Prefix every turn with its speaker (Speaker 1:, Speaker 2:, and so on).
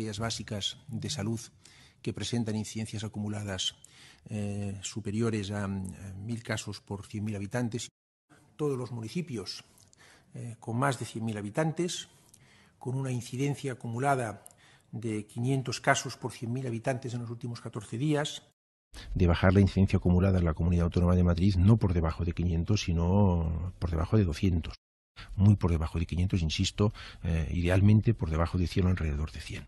Speaker 1: áreas básicas de salud que presentan incidencias acumuladas eh, superiores a, mil casos por 100.000 habitantes. Todos los municipios eh, con más de 100.000 habitantes, con una incidencia acumulada de 500 casos por 100.000 habitantes en los últimos 14 días. De bajar la incidencia acumulada en la comunidad autónoma de Madrid no por debajo de 500, sino por debajo de 200. Muy por debajo de 500, insisto, eh, idealmente por debajo de 100 o alrededor de 100.